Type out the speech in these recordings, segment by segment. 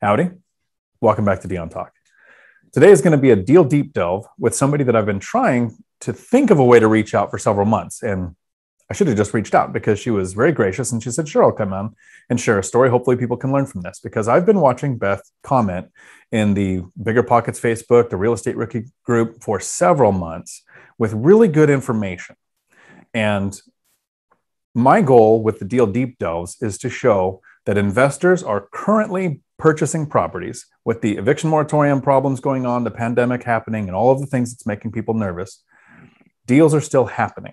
Howdy. Welcome back to Dion Talk. Today is going to be a deal deep delve with somebody that I've been trying to think of a way to reach out for several months. And I should have just reached out because she was very gracious and she said, Sure, I'll come on and share a story. Hopefully, people can learn from this because I've been watching Beth comment in the Bigger Pockets Facebook, the Real Estate Rookie group for several months with really good information. And my goal with the deal deep delves is to show that investors are currently purchasing properties with the eviction moratorium problems going on, the pandemic happening, and all of the things that's making people nervous, deals are still happening.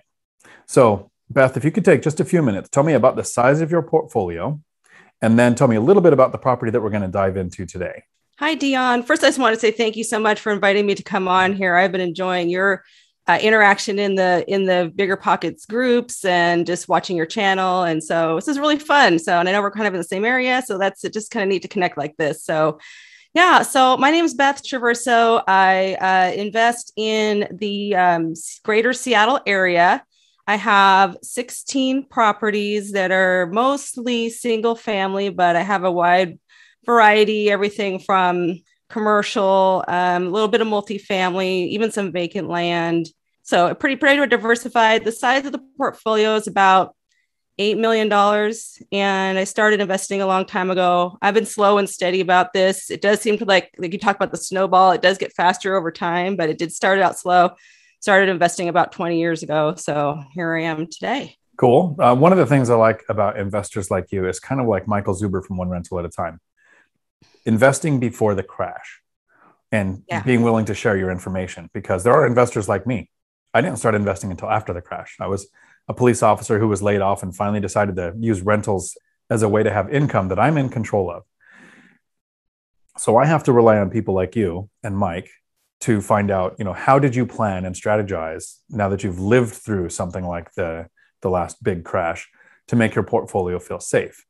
So, Beth, if you could take just a few minutes, tell me about the size of your portfolio, and then tell me a little bit about the property that we're going to dive into today. Hi, Dion. First, I just want to say thank you so much for inviting me to come on here. I've been enjoying your uh, interaction in the in the bigger pockets groups and just watching your channel and so this is really fun so and i know we're kind of in the same area so that's it just kind of neat to connect like this so yeah so my name is beth traverso i uh, invest in the um, greater seattle area i have 16 properties that are mostly single family but i have a wide variety everything from commercial, um, a little bit of multifamily, even some vacant land. So pretty pretty diversified. The size of the portfolio is about eight million dollars, and I started investing a long time ago. I've been slow and steady about this. It does seem to like like you talk about the snowball. It does get faster over time, but it did start out slow. Started investing about 20 years ago, so here I am today. Cool. Uh, one of the things I like about investors like you is kind of like Michael Zuber from One Rental at a Time investing before the crash and yeah. being willing to share your information because there are investors like me. I didn't start investing until after the crash. I was a police officer who was laid off and finally decided to use rentals as a way to have income that I'm in control of. So I have to rely on people like you and Mike to find out, you know, how did you plan and strategize now that you've lived through something like the the last big crash to make your portfolio feel safe?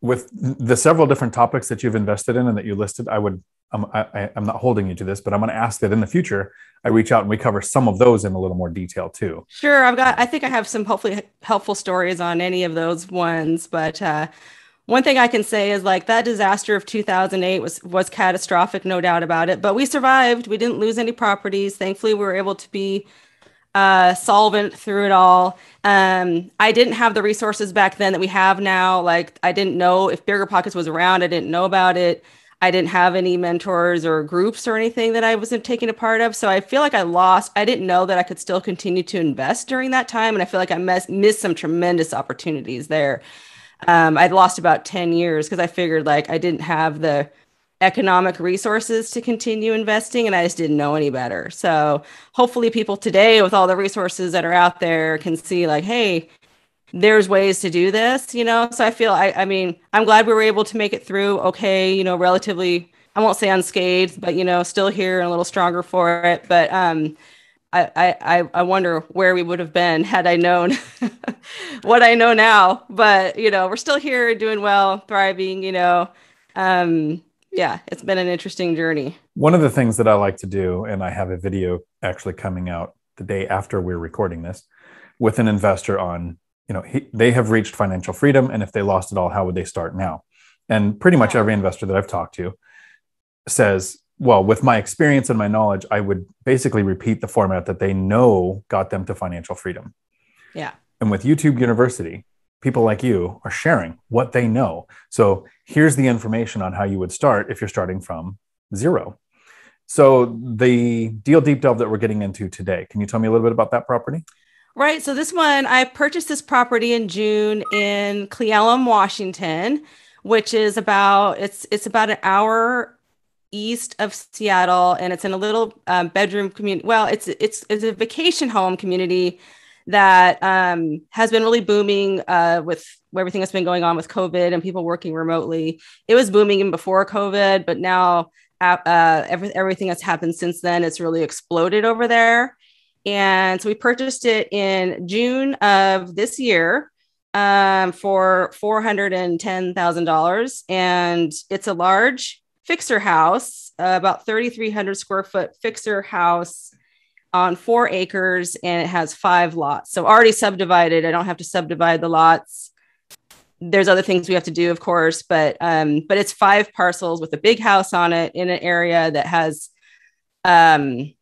with the several different topics that you've invested in and that you listed, I would um, I, am not holding you to this, but I'm going to ask that in the future I reach out and we cover some of those in a little more detail too. Sure, I've got. I think I have some hopefully helpful stories on any of those ones, but uh, one thing I can say is like that disaster of 2008 was was catastrophic, no doubt about it. But we survived. We didn't lose any properties. Thankfully, we were able to be uh, solvent through it all. Um, I didn't have the resources back then that we have now. Like I didn't know if Bigger Pockets was around. I didn't know about it. I didn't have any mentors or groups or anything that I wasn't taking a part of. So I feel like I lost. I didn't know that I could still continue to invest during that time, and I feel like I mes- missed some tremendous opportunities there. Um, I'd lost about ten years because I figured like I didn't have the economic resources to continue investing and I just didn't know any better. So hopefully people today with all the resources that are out there can see like, hey, there's ways to do this, you know. So I feel I I mean, I'm glad we were able to make it through okay, you know, relatively I won't say unscathed, but you know, still here and a little stronger for it. But um I, I, I wonder where we would have been had I known what I know now. But you know, we're still here doing well, thriving, you know. Um, yeah, it's been an interesting journey. One of the things that I like to do, and I have a video actually coming out the day after we're recording this with an investor on, you know, he, they have reached financial freedom. And if they lost it all, how would they start now? And pretty much every investor that I've talked to says, well, with my experience and my knowledge, I would basically repeat the format that they know got them to financial freedom. Yeah. And with YouTube University, people like you are sharing what they know. So here's the information on how you would start if you're starting from zero. So the deal deep delve that we're getting into today, can you tell me a little bit about that property? Right. So this one, I purchased this property in June in Cleellum, Washington, which is about it's it's about an hour east of Seattle, and it's in a little um, bedroom community. Well, it's it's it's a vacation home community that um, has been really booming uh, with everything that's been going on with COVID and people working remotely. It was booming even before COVID, but now uh, uh every, everything that's happened since then, it's really exploded over there. And so we purchased it in June of this year um, for $410,000. And it's a large fixer house, uh, about 3,300 square foot fixer house on four acres and it has five lots. So already subdivided. I don't have to subdivide the lots. There's other things we have to do, of course, but um, but it's five parcels with a big house on it in an area that has um,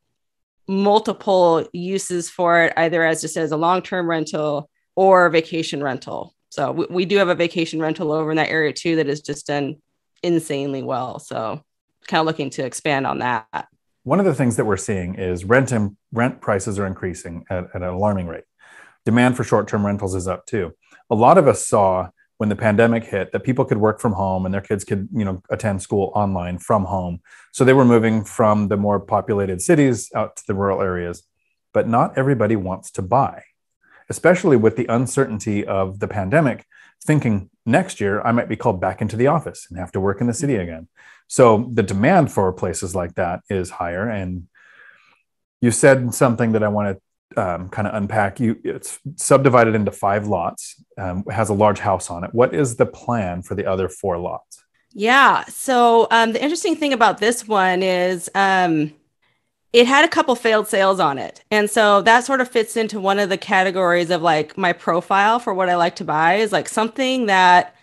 multiple uses for it, either as just as a long-term rental or vacation rental. So we, we do have a vacation rental over in that area too that is just done insanely well. So kind of looking to expand on that one of the things that we're seeing is rent and rent prices are increasing at, at an alarming rate. Demand for short-term rentals is up too. A lot of us saw when the pandemic hit that people could work from home and their kids could you know attend school online from home so they were moving from the more populated cities out to the rural areas but not everybody wants to buy especially with the uncertainty of the pandemic thinking next year I might be called back into the office and have to work in the city mm-hmm. again. So the demand for places like that is higher. And you said something that I want to um, kind of unpack. You it's subdivided into five lots. Um, has a large house on it. What is the plan for the other four lots? Yeah. So um, the interesting thing about this one is. Um, it had a couple failed sales on it. And so that sort of fits into one of the categories of like my profile for what I like to buy is like something that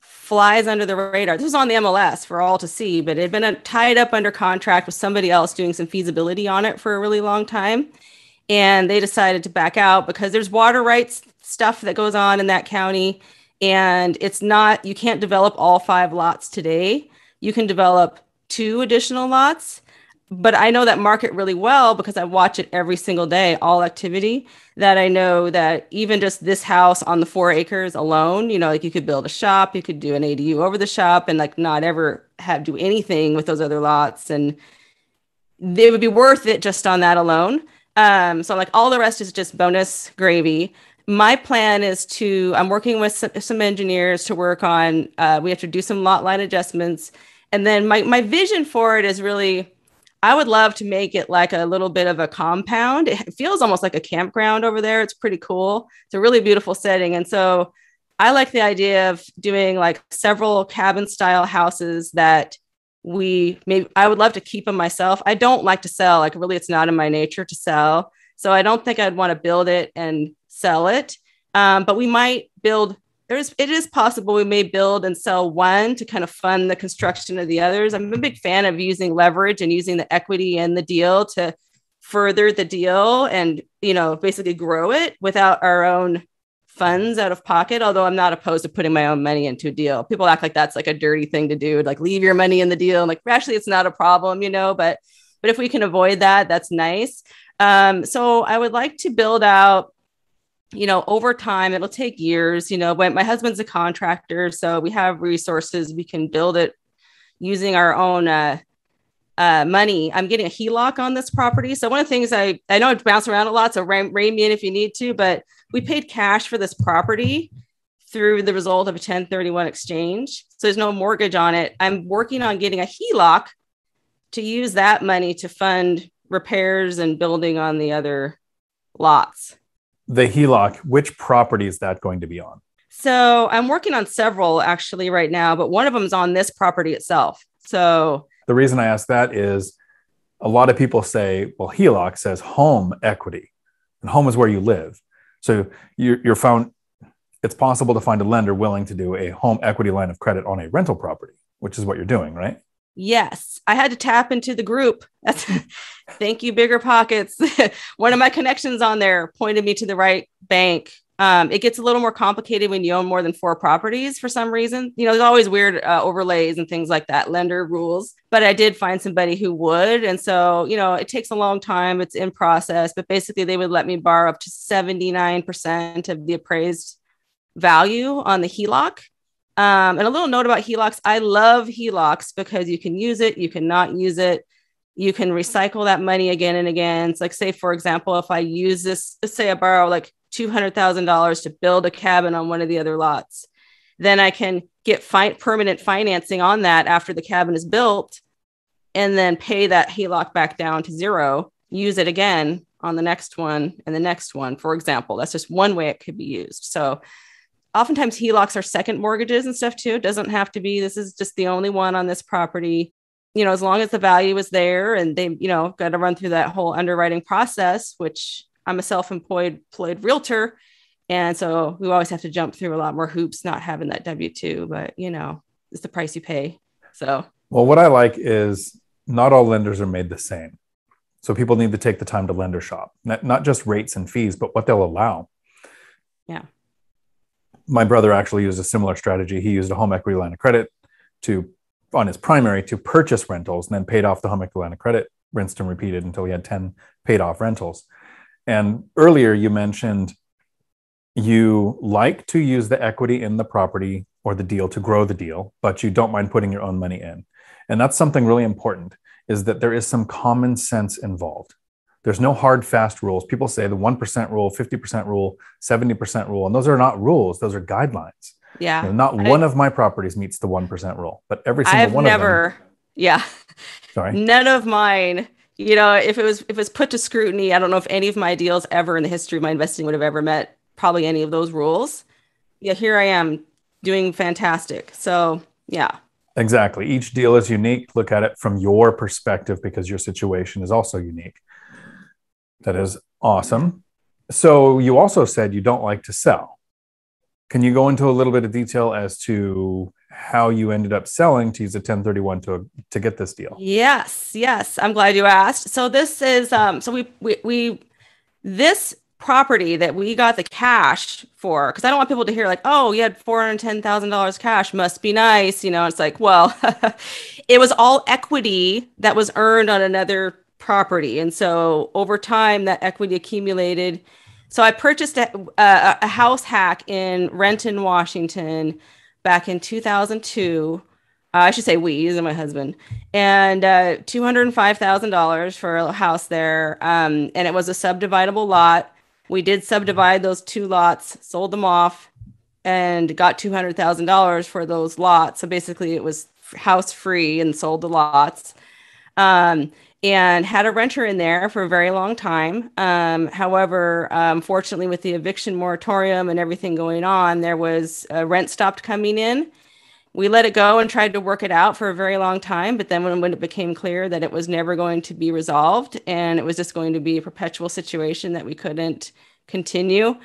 flies under the radar. This was on the MLS for all to see, but it had been a, uh, tied up under contract with somebody else doing some feasibility on it for a really long time. And they decided to back out because there's water rights stuff that goes on in that county. And it's not, you can't develop all five lots today. You can develop two additional lots but I know that market really well because I watch it every single day, all activity. That I know that even just this house on the four acres alone, you know, like you could build a shop, you could do an ADU over the shop, and like not ever have do anything with those other lots, and they would be worth it just on that alone. Um, so like all the rest is just bonus gravy. My plan is to I'm working with some, some engineers to work on. Uh, we have to do some lot line adjustments, and then my my vision for it is really I would love to make it like a little bit of a compound. It feels almost like a campground over there. It's pretty cool. It's a really beautiful setting. And so I like the idea of doing like several cabin style houses that we maybe I would love to keep them myself. I don't like to sell, like, really, it's not in my nature to sell. So I don't think I'd want to build it and sell it. Um, but we might build there's it is possible we may build and sell one to kind of fund the construction of the others. I'm a big fan of using leverage and using the equity in the deal to further the deal and you know basically grow it without our own funds out of pocket although i'm not opposed to putting my own money into a deal people act like that's like a dirty thing to do like leave your money in the deal I'm like actually it's not a problem you know but but if we can avoid that that's nice um, so i would like to build out you know, over time, it'll take years. You know, when my husband's a contractor, so we have resources, we can build it using our own uh, uh, money. I'm getting a HELOC on this property. So one of the things I I know I bounce around a lot, so rein, rein me in if you need to. But we paid cash for this property through the result of a 1031 exchange. So there's no mortgage on it. I'm working on getting a HELOC to use that money to fund repairs and building on the other lots the HELOC, which property is that going to be on? So I'm working on several actually right now, but one of them is on this property itself. So the reason I ask that is a lot of people say, well, HELOC says home equity, and home is where you live. So you're, found it's possible to find a lender willing to do a home equity line of credit on a rental property, which is what you're doing, right? Yes, I had to tap into the group. That's thank you, Bigger Pockets. One of my connections on there pointed me to the right bank. Um, it gets a little more complicated when you own more than four properties for some reason. You know, there's always weird uh, overlays and things like that, lender rules. But I did find somebody who would. And so, you know, it takes a long time, it's in process, but basically they would let me borrow up to 79% of the appraised value on the HELOC um, and a little note about HELOCs I love HELOCs because you can use it, you cannot use it. You can recycle that money again and again. It's like, say, for example, if I use this, let's say I borrow like $200,000 to build a cabin on one of the other lots, then I can get fi- permanent financing on that after the cabin is built and then pay that HELOC back down to zero, use it again on the next one and the next one, for example. That's just one way it could be used. So oftentimes HELOCs are second mortgages and stuff too. It doesn't have to be this is just the only one on this property. You know, as long as the value is there and they, you know, got to run through that whole underwriting process, which I'm a self-employed employed realtor. And so we always have to jump through a lot more hoops not having that W2, but you know, it's the price you pay. So well, what I like is not all lenders are made the same. So people need to take the time to lender shop, not, not just rates and fees, but what they'll allow my brother actually used a similar strategy. He used a home equity line of credit to on his primary to purchase rentals and then paid off the home equity line of credit, rinsed and repeated until he had 10 paid off rentals. And earlier you mentioned you like to use the equity in the property or the deal to grow the deal, but you don't mind putting your own money in. And that's something really important is that there is some common sense involved. There's no hard, fast rules. People say the 1% rule, 50% rule, 70% rule. And those are not rules, those are guidelines. Yeah. You know, not I, one of my properties meets the 1% rule, but every single I've one never, of them. Yeah. Sorry. None of mine. You know, if it was if it was put to scrutiny, I don't know if any of my deals ever in the history of my investing would have ever met probably any of those rules. Yeah, here I am doing fantastic. So yeah. Exactly. Each deal is unique. Look at it from your perspective because your situation is also unique. That is awesome. So you also said you don't like to sell. Can you go into a little bit of detail as to how you ended up selling to use a 1031 to to get this deal? Yes, yes. I'm glad you asked. So this is um so we we, we this property that we got the cash for because I don't want people to hear like, oh, you had four hundred ten thousand dollars cash, must be nice, you know. It's like, well, it was all equity that was earned on another property. And so over time, that equity accumulated. So I purchased a, a, a house hack in Renton, Washington back in 2002. Uh, I should say we, and my husband, and uh, two hundred five thousand dollars for a house there, um, and it was a subdividable lot. We did subdivide those two lots, sold them off, and got two hundred thousand dollars for those lots. So basically, it was house free and sold the lots. Um, and had a renter in there for a very long time. Um, however, um, fortunately, with the eviction moratorium and everything going on, there was uh, rent stopped coming in. We let it go and tried to work it out for a very long time. But then, when, when it became clear that it was never going to be resolved and it was just going to be a perpetual situation that we couldn't continue,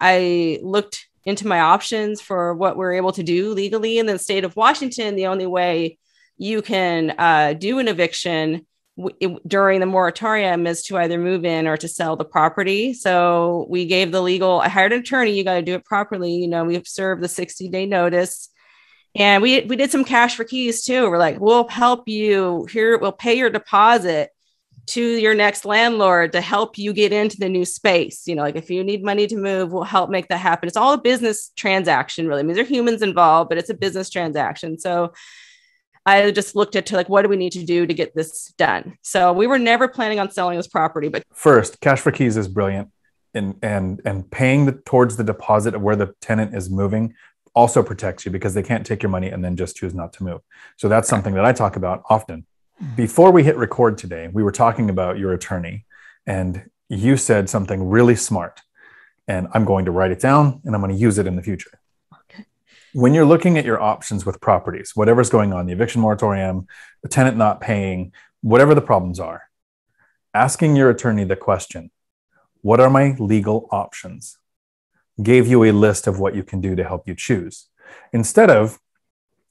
I looked into my options for what we're able to do legally in the state of Washington. The only way you can uh, do an eviction during the moratorium is to either move in or to sell the property. So we gave the legal, I hired an attorney, you got to do it properly. You know, we served the 60 day notice and we, we did some cash for keys too. We're like, we'll help you here. We'll pay your deposit to your next landlord to help you get into the new space. You know, like if you need money to move, we'll help make that happen. It's all a business transaction really. I mean, there are humans involved, but it's a business transaction. So I just looked at to like, what do we need to do to get this done? So we were never planning on selling this property, but first, cash for keys is brilliant. And, and and paying the, towards the deposit of where the tenant is moving also protects you because they can't take your money and then just choose not to move. So that's something that I talk about often. Before we hit record today, we were talking about your attorney and you said something really smart and I'm going to write it down and I'm going to use it in the future when you're looking at your options with properties, whatever's going on, the eviction moratorium, the tenant not paying, whatever the problems are, asking your attorney the question, what are my legal options? Gave you a list of what you can do to help you choose. Instead of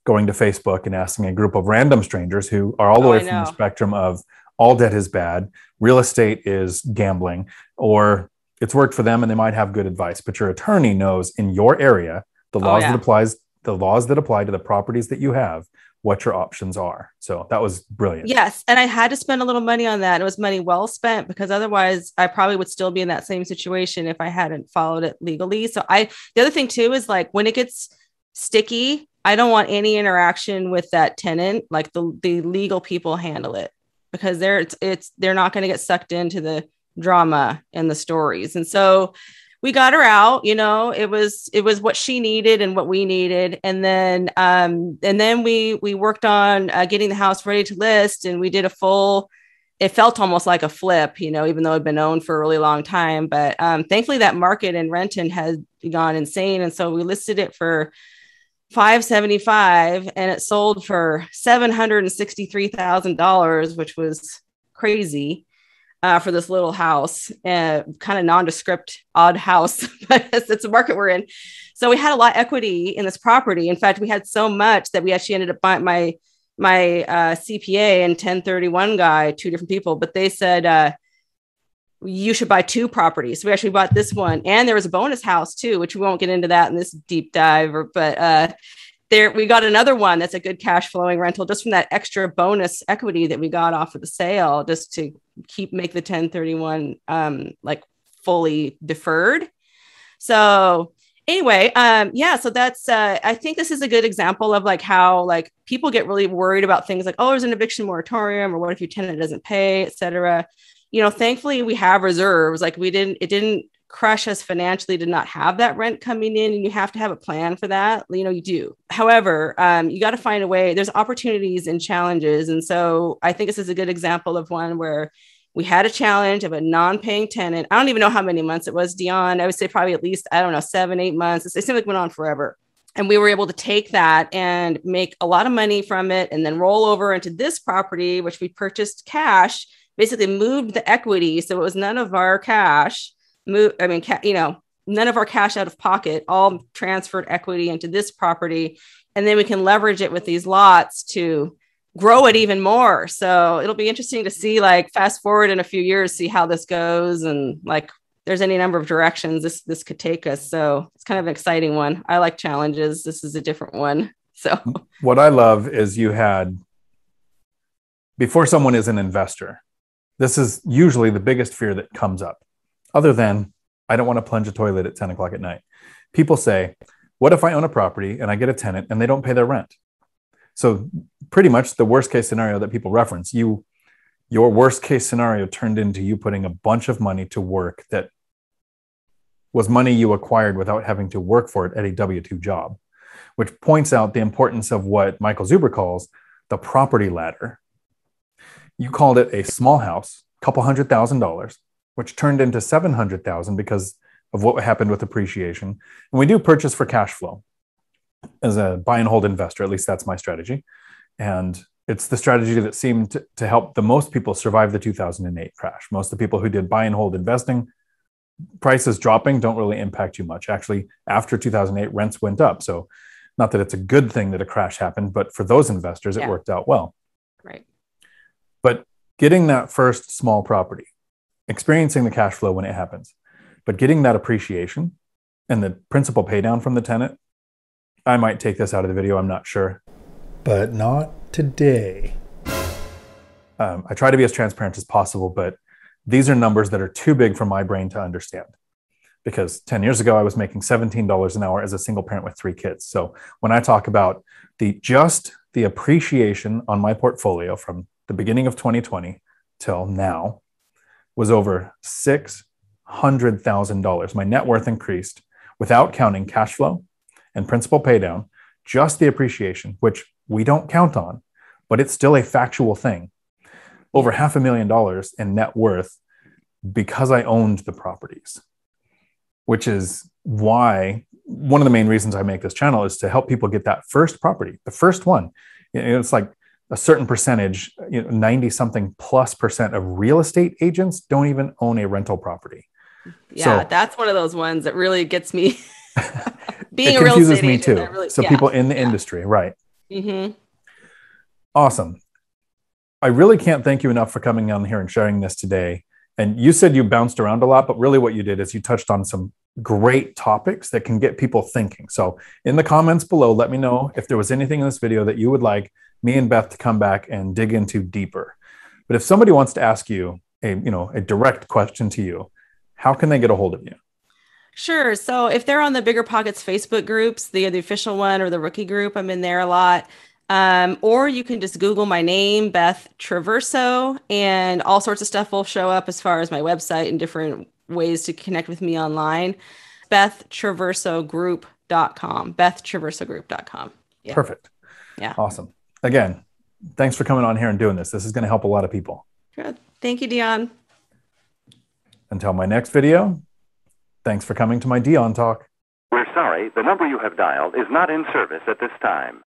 going to Facebook and asking a group of random strangers who are all the oh, way from the spectrum of all debt is bad, real estate is gambling, or it's worked for them and they might have good advice, but your attorney knows in your area the oh, laws oh, yeah. that applies the laws that apply to the properties that you have what your options are so that was brilliant yes and i had to spend a little money on that it was money well spent because otherwise i probably would still be in that same situation if i hadn't followed it legally so i the other thing too is like when it gets sticky i don't want any interaction with that tenant like the, the legal people handle it because they're it's, it's they're not going to get sucked into the drama and the stories and so we got her out you know it was it was what she needed and what we needed and then um and then we we worked on uh, getting the house ready to list and we did a full it felt almost like a flip you know even though it'd been owned for a really long time but um thankfully that market in renton had gone insane and so we listed it for 575 and it sold for $763,000 which was crazy uh, for this little house, uh, kind of nondescript, odd house, but it's, it's a market we're in. So we had a lot equity in this property. In fact, we had so much that we actually ended up buying my my uh, CPA and 1031 guy, two different people, but they said uh, you should buy two properties. We actually bought this one, and there was a bonus house too, which we won't get into that in this deep dive. Or, but uh, there we got another one that's a good cash flowing rental just from that extra bonus equity that we got off of the sale just to keep make the 1031 um like fully deferred so anyway um yeah so that's uh i think this is a good example of like how like people get really worried about things like oh there's an eviction moratorium or what if your tenant doesn't pay etc you know thankfully we have reserves like we didn't it didn't crush us financially to not have that rent coming in and you have to have a plan for that you know you do however um, you got to find a way there's opportunities and challenges and so i think this is a good example of one where we had a challenge of a non-paying tenant i don't even know how many months it was dion i would say probably at least i don't know seven eight months it seemed like it went on forever and we were able to take that and make a lot of money from it and then roll over into this property which we purchased cash basically moved the equity so it was none of our cash move i mean ca- you know none of our cash out of pocket all transferred equity into this property and then we can leverage it with these lots to grow it even more so it'll be interesting to see like fast forward in a few years see how this goes and like there's any number of directions this this could take us so it's kind of an exciting one i like challenges this is a different one so what i love is you had before someone is an investor this is usually the biggest fear that comes up other than I don't want to plunge a toilet at 10 o'clock at night. People say, What if I own a property and I get a tenant and they don't pay their rent? So, pretty much the worst case scenario that people reference, you your worst case scenario turned into you putting a bunch of money to work that was money you acquired without having to work for it at a W 2 job, which points out the importance of what Michael Zuber calls the property ladder. You called it a small house, couple hundred thousand dollars, which turned into 700,000 because of what happened with appreciation. And we do purchase for cash flow as a buy and hold investor, at least that's my strategy. And it's the strategy that seemed to help the most people survive the 2008 crash. Most of the people who did buy and hold investing, prices dropping don't really impact you much. Actually, after 2008, rents went up. So, not that it's a good thing that a crash happened, but for those investors, yeah. it worked out well. Right. But getting that first small property, experiencing the cash flow when it happens, but getting that appreciation and the principal paydown from the tenant. I might take this out of the video, I'm not sure. But not today. Um, I try to be as transparent as possible, but these are numbers that are too big for my brain to understand. Because 10 years ago, I was making $17 an hour as a single parent with three kids. So when I talk about the just the appreciation on my portfolio from the beginning of 2020 till now, was over $600,000. My net worth increased without counting cash flow and principal paydown, just the appreciation, which we don't count on, but it's still a factual thing. Over half a million dollars in net worth because I owned the properties, which is why one of the main reasons I make this channel is to help people get that first property, the first one. It's like a certain percentage, you know, 90 something plus percent of real estate agents don't even own a rental property. Yeah, so, that's one of those ones that really gets me. Being a real estate me agent, too. Really, so yeah, people in the yeah. industry, right? Mm-hmm. Awesome. I really can't thank you enough for coming on here and sharing this today. And you said you bounced around a lot, but really what you did is you touched on some great topics that can get people thinking. So in the comments below, let me know if there was anything in this video that you would like me and Beth to come back and dig into deeper. But if somebody wants to ask you a, you know, a direct question to you, how can they get a hold of you? Sure. So if they're on the Bigger Pockets Facebook groups, the the official one or the rookie group, I'm in there a lot. Um, or you can just Google my name, Beth Traverso, and all sorts of stuff will show up as far as my website and different ways to connect with me online. Beth Traverso Group.com. Beth Traverso Group.com. Yeah. Perfect. Yeah. Awesome again, thanks for coming on here and doing this. This is going to help a lot of people. Good. Thank you, Dion. Until my next video, thanks for coming to my Dion Talk. We're sorry, the number you have dialed is not in service at this time.